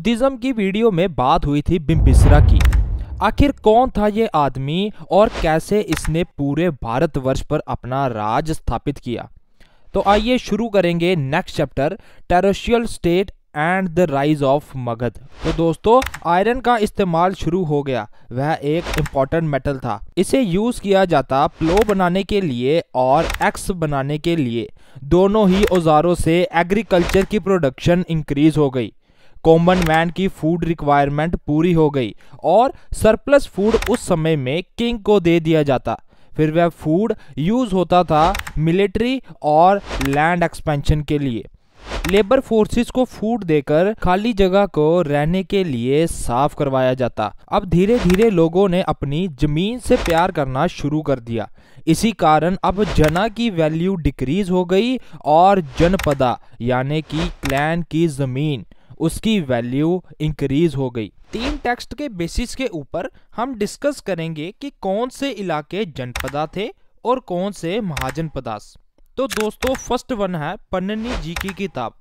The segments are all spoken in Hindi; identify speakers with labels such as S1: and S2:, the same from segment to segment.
S1: बुद्धिज्म की वीडियो में बात हुई थी बिम्बिसरा की आखिर कौन था ये आदमी और कैसे इसने पूरे भारतवर्ष पर अपना राज स्थापित किया तो आइए शुरू करेंगे next chapter territorial state and the rise of Magadh तो दोस्तों आयरन का इस्तेमाल शुरू हो गया वह एक इम्पॉर्टेंट मेटल था इसे यूज किया जाता प्लो बनाने के लिए और एक्स बनाने के लिए दोनों ही औजारों से एग्रीकल्चर की प्रोडक्शन इंक्रीज हो गई कॉमन मैन की फूड रिक्वायरमेंट पूरी हो गई और सरप्लस फूड उस समय में किंग को दे दिया जाता फिर वह फूड यूज होता था मिलिट्री और लैंड एक्सपेंशन के लिए लेबर फोर्सेस को फूड देकर खाली जगह को रहने के लिए साफ करवाया जाता अब धीरे धीरे लोगों ने अपनी जमीन से प्यार करना शुरू कर दिया इसी कारण अब जना की वैल्यू डिक्रीज हो गई और जनपदा यानी कि क्लैन की जमीन उसकी वैल्यू इंक्रीज हो गई तीन टेक्स्ट के बेसिस के ऊपर हम डिस्कस करेंगे कि कौन से इलाके जनपदा थे और कौन से महाजनपदास तो दोस्तों फर्स्ट वन है पन्नी जी की किताब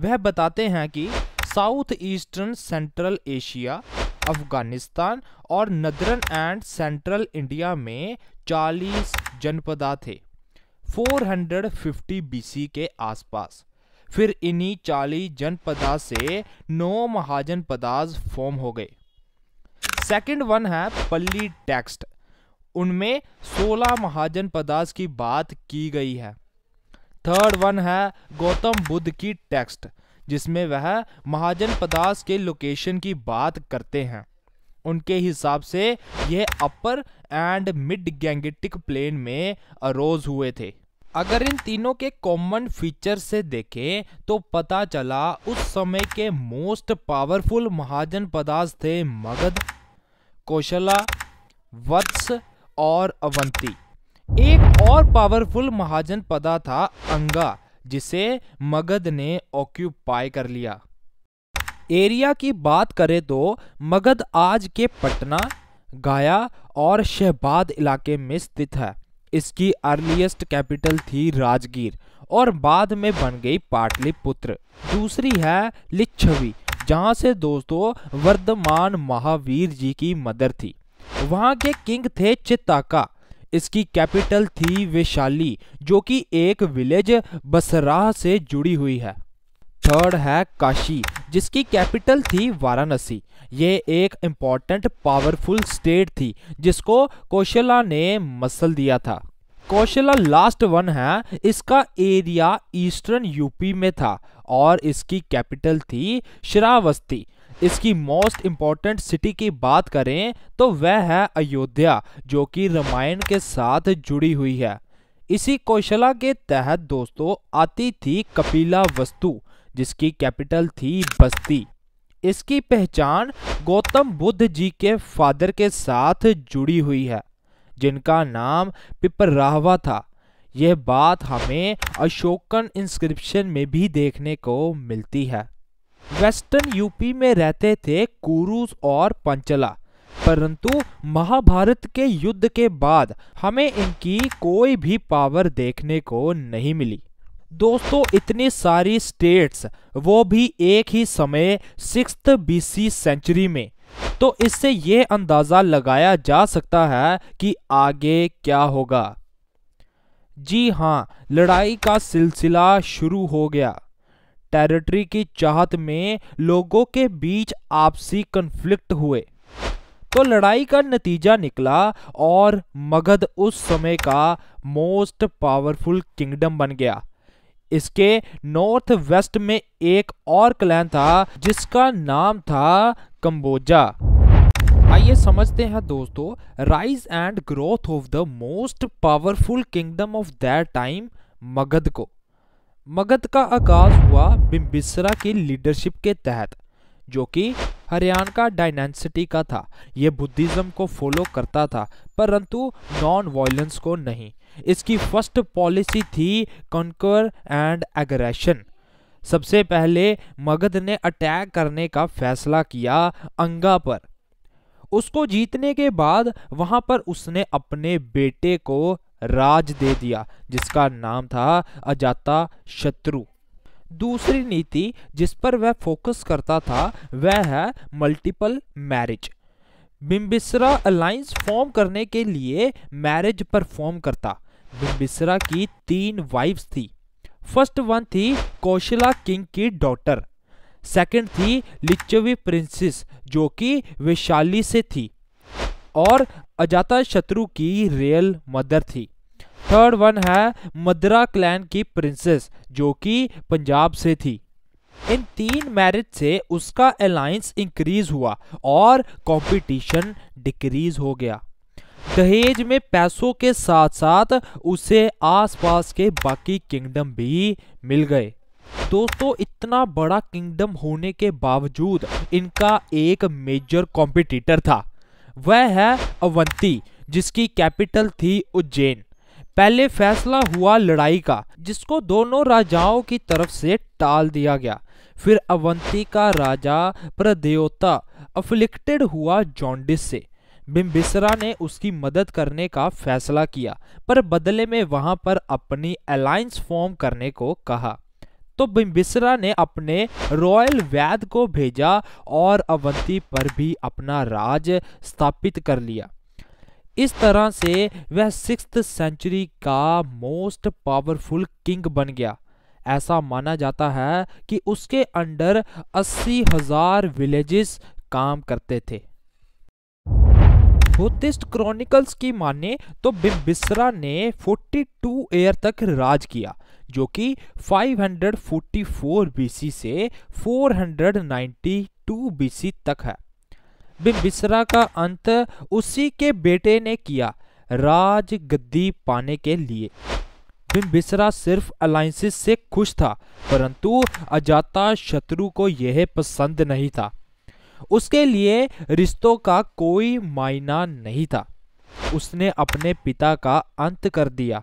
S1: वह बताते हैं कि south eastern central Asia Afghanistan और नदरन एंड सेंट्रल इंडिया में 40 जनपदा थे 450 बीसी के आसपास फिर इन्हीं चालीस जनपदा से नौ महाजन फॉर्म हो गए सेकंड वन है पल्ली टेक्स्ट उनमें 16 महाजन पदाज की बात की गई है थर्ड वन है गौतम बुद्ध की टेक्स्ट जिसमें वह महाजन पदास के लोकेशन की बात करते हैं उनके हिसाब से यह upper and mid Gangetic plain में अरोज हुए थे अगर इन तीनों के कॉमन फीचर से देखें तो पता चला उस समय के मोस्ट पावरफुल महाजन पदार्थ थे मगध कौशला वत्स और अवंती एक और पावरफुल महाजन पदा था अंगा जिसे मगध ने ऑक्यूपाई कर लिया एरिया की बात करें तो मगध आज के पटना गया और शहबाद इलाके में स्थित है इसकी अर्लीस्ट कैपिटल थी राजगीर और बाद में बन गई पाटलिपुत्र दूसरी है लिच्छवी जहाँ से दोस्तों वर्धमान महावीर जी की मदर थी वहाँ के किंग थे चित्ताका इसकी कैपिटल थी वैशाली जो कि एक विलेज बसराह से जुड़ी हुई है थर्ड है काशी जिसकी कैपिटल थी वाराणसी ये एक इम्पॉर्टेंट पावरफुल स्टेट थी जिसको कौशला ने मसल दिया था कौशला लास्ट वन है इसका एरिया ईस्टर्न यूपी में था और इसकी कैपिटल थी श्रावस्ती इसकी मोस्ट इम्पॉर्टेंट सिटी की बात करें तो वह है अयोध्या जो कि रामायण के साथ जुड़ी हुई है इसी कौशला के तहत दोस्तों आती थी कपिला वस्तु जिसकी कैपिटल थी बस्ती इसकी पहचान गौतम बुद्ध जी के फादर के साथ जुड़ी हुई है जिनका नाम पिपराहवा था यह बात हमें अशोकन इंस्क्रिप्शन में भी देखने को मिलती है वेस्टर्न यूपी में रहते थे कुरुस और पंचला परंतु महाभारत के युद्ध के बाद हमें इनकी कोई भी पावर देखने को नहीं मिली दोस्तों इतनी सारी स्टेट्स वो भी एक ही समय सिक्स बीसी सेंचुरी में तो इससे ये अंदाज़ा लगाया जा सकता है कि आगे क्या होगा जी हाँ लड़ाई का सिलसिला शुरू हो गया टेरिटरी की चाहत में लोगों के बीच आपसी कन्फ्लिक्ट हुए तो लड़ाई का नतीजा निकला और मगध उस समय का मोस्ट पावरफुल किंगडम बन गया इसके नॉर्थ वेस्ट में एक और क्लैन था जिसका नाम था कंबोजा आइए समझते हैं दोस्तों rise and growth of the most powerful kingdom of that time Magadh को मगध का आगाज हुआ बिम्बिसरा की लीडरशिप के तहत जो कि हरियाणा का डायनेसिटी का था ये बुद्धिज़्म को फॉलो करता था परंतु नॉन वायलेंस को नहीं इसकी फर्स्ट पॉलिसी थी कंकर एंड एग्रेशन सबसे पहले मगध ने अटैक करने का फैसला किया अंगा पर उसको जीतने के बाद वहां पर उसने अपने बेटे को राज दे दिया जिसका नाम था अजाता शत्रु दूसरी नीति जिस पर वह फोकस करता था वह है multiple marriage Bimbisara alliance form करने के लिए मैरिज परफॉर्म करता बिम्बिसरा की तीन वाइफ्स थी फर्स्ट वन थी कौशला किंग की डॉटर सेकंड थी लिच्चवी प्रिंसेस जो कि वैशाली से थी और अजाता शत्रु की रियल मदर थी थर्ड वन है मदरा क्लैन की प्रिंसेस जो कि पंजाब से थी इन तीन मैरिज से उसका अलायंस इंक्रीज हुआ और कंपटीशन डिक्रीज हो गया दहेज में पैसों के साथ साथ उसे आसपास के बाकी किंगडम भी मिल गए दोस्तों इतना बड़ा किंगडम होने के बावजूद इनका एक मेजर कॉम्पिटिटर था वह है अवंती जिसकी कैपिटल थी उज्जैन पहले फैसला हुआ लड़ाई का जिसको दोनों राजाओं की तरफ से टाल दिया गया फिर अवंती का राजा प्रदेवता अफ्लिक्टेड हुआ जॉन्डिस से बिम्बिसरा ने उसकी मदद करने का फैसला किया पर बदले में वहां पर अपनी अलायंस फॉर्म करने को कहा तो बिम्बिसरा ने अपने रॉयल वैद को भेजा और अवंती पर भी अपना राज स्थापित कर लिया इस तरह से वह सिक्स सेंचुरी का मोस्ट पावरफुल किंग बन गया ऐसा माना जाता है कि उसके अंडर अस्सी हजार विलेजेस काम करते थे बुद्धिस्ट क्रॉनिकल्स की माने तो बिम्बिसरा ने 42 ईयर तक राज किया जो कि 544 हंड्रेड से 492 हंड्रेड तक है बिम्बिसरा का अंत उसी के बेटे ने किया राज गद्दी पाने के लिए बिम्बिसरा सिर्फ अलायसेस से खुश था परंतु अजाता शत्रु को यह पसंद नहीं था उसके लिए रिश्तों का कोई मायना नहीं था उसने अपने पिता का अंत कर दिया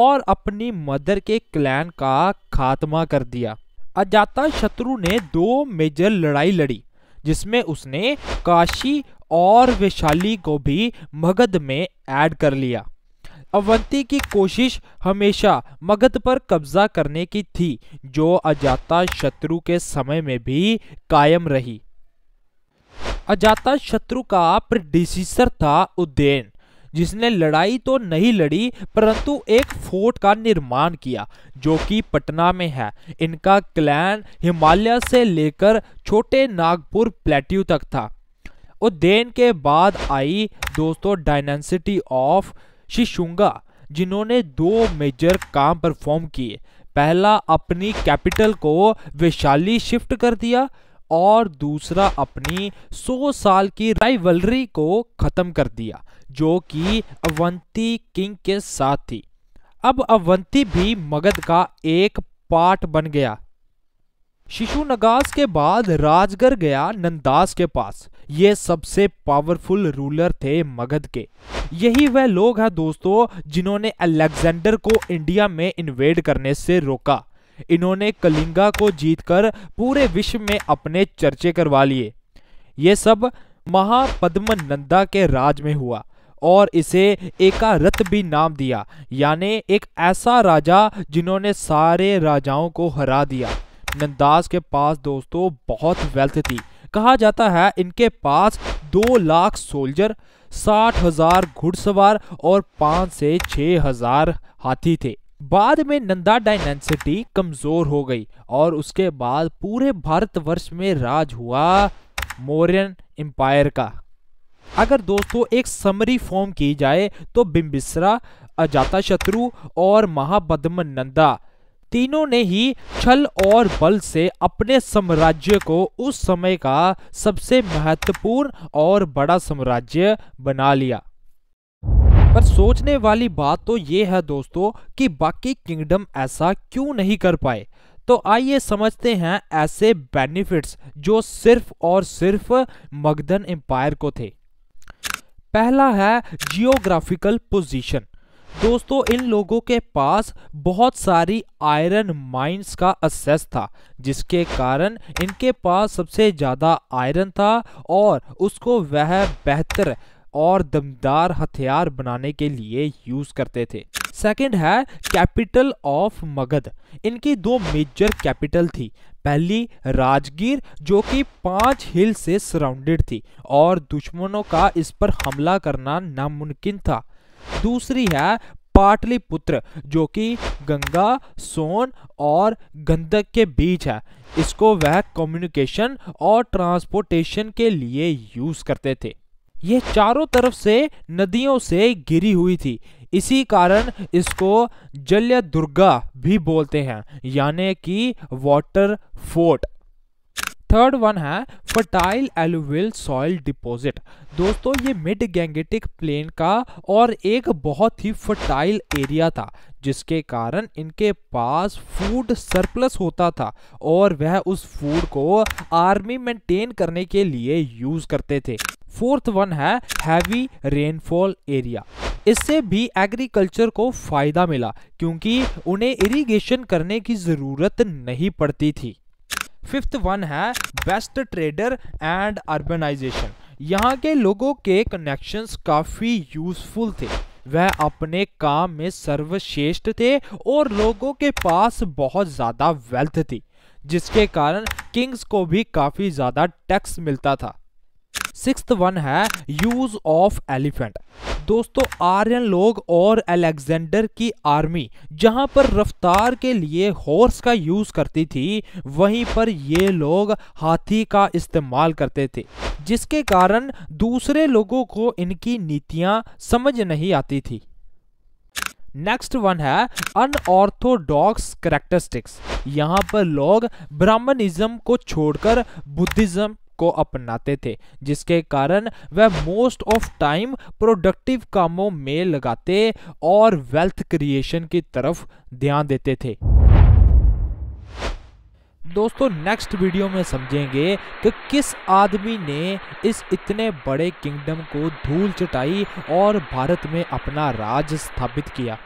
S1: और अपनी मदर के क्लैन का खात्मा कर दिया अजाता शत्रु ने दो मेजर लड़ाई लड़ी जिसमें उसने काशी और वैशाली को भी मगध में ऐड कर लिया अवंती की कोशिश हमेशा मगध पर कब्जा करने की थी जो अजाता शत्रु के समय में भी कायम रही अजाता शत्रु का प्रडिसर था उद्देन जिसने लड़ाई तो नहीं लड़ी परंतु एक फोर्ट का निर्माण किया जो कि पटना में है इनका क्लैन हिमालय से लेकर छोटे नागपुर प्लेट्यू तक था उद्देन के बाद आई दोस्तों डायनेसिटी ऑफ शिशुंगा जिन्होंने दो मेजर काम परफॉर्म किए पहला अपनी कैपिटल को वैशाली शिफ्ट कर दिया और दूसरा अपनी 100 साल की राइवलरी को ख़त्म कर दिया जो कि अवंती किंग के साथ थी अब अवंती भी मगध का एक पार्ट बन गया शिशु नगास के बाद राजगर गया नंदास के पास ये सबसे पावरफुल रूलर थे मगध के यही वह लोग हैं दोस्तों जिन्होंने अलेक्जेंडर को इंडिया में इन्वेड करने से रोका इन्होंने कलिंगा को जीतकर पूरे विश्व में अपने चर्चे करवा लिए ये सब महापद्मनंदा के राज में हुआ और इसे एकारत भी नाम दिया यानी एक ऐसा राजा जिन्होंने सारे राजाओं को हरा दिया नंदास के पास दोस्तों बहुत वेल्थ थी कहा जाता है इनके पास दो लाख सोल्जर साठ हजार घुड़सवार और पाँच से छः हजार हाथी थे बाद में नंदा डायनेसिटी कमजोर हो गई और उसके बाद पूरे भारतवर्ष में राज हुआ मौर्यन एम्पायर का अगर दोस्तों एक समरी फॉर्म की जाए तो बिम्बिसरा अजाता शत्रु और महाबदमन नंदा तीनों ने ही छल और बल से अपने साम्राज्य को उस समय का सबसे महत्वपूर्ण और बड़ा साम्राज्य बना लिया पर सोचने वाली बात तो ये है दोस्तों कि बाकी किंगडम ऐसा क्यों नहीं कर पाए तो आइए समझते हैं ऐसे बेनिफिट्स जो सिर्फ और सिर्फ मगधन एम्पायर को थे पहला है जियोग्राफिकल पोजीशन दोस्तों इन लोगों के पास बहुत सारी आयरन माइंस का असेस था जिसके कारण इनके पास सबसे ज़्यादा आयरन था और उसको वह बेहतर और दमदार हथियार बनाने के लिए यूज करते थे सेकंड है कैपिटल ऑफ मगध इनकी दो मेजर कैपिटल थी पहली राजगीर जो कि पांच हिल से सराउंडेड थी और दुश्मनों का इस पर हमला करना नामुमकिन था दूसरी है पाटलिपुत्र जो कि गंगा सोन और गंधक के बीच है इसको वह कम्युनिकेशन और ट्रांसपोर्टेशन के लिए यूज करते थे ये चारों तरफ से नदियों से घिरी हुई थी इसी कारण इसको जल्य दुर्गा भी बोलते हैं यानी कि वाटर फोर्ट थर्ड वन है फर्टाइल एलुविल सॉइल डिपॉजिट दोस्तों ये मिड गैंगेटिक प्लेन का और एक बहुत ही फर्टाइल एरिया था जिसके कारण इनके पास फूड सरप्लस होता था और वह उस फूड को आर्मी मेंटेन करने के लिए यूज़ करते थे फोर्थ वन है हैवी रेनफॉल एरिया इससे भी एग्रीकल्चर को फायदा मिला क्योंकि उन्हें इरिगेशन करने की जरूरत नहीं पड़ती थी फिफ्थ वन है बेस्ट ट्रेडर एंड अर्बनाइजेशन यहाँ के लोगों के कनेक्शंस काफ़ी यूजफुल थे वह अपने काम में सर्वश्रेष्ठ थे और लोगों के पास बहुत ज़्यादा वेल्थ थी जिसके कारण किंग्स को भी काफ़ी ज़्यादा टैक्स मिलता था सिक्स्थ वन है यूज ऑफ एलिफेंट दोस्तों आर्यन लोग और अलेक्जेंडर की आर्मी जहां पर रफ्तार के लिए हॉर्स का यूज करती थी वहीं पर ये लोग हाथी का इस्तेमाल करते थे जिसके कारण दूसरे लोगों को इनकी नीतियां समझ नहीं आती थी नेक्स्ट वन है अनऑर्थोडॉक्स करेक्टरिस्टिक्स यहाँ पर लोग ब्राह्मणिज्म को छोड़कर बुद्धिज्म को अपनाते थे जिसके कारण वह मोस्ट ऑफ टाइम प्रोडक्टिव कामों में लगाते और वेल्थ क्रिएशन की तरफ ध्यान देते थे दोस्तों नेक्स्ट वीडियो में समझेंगे कि किस आदमी ने इस इतने बड़े किंगडम को धूल चटाई और भारत में अपना राज स्थापित किया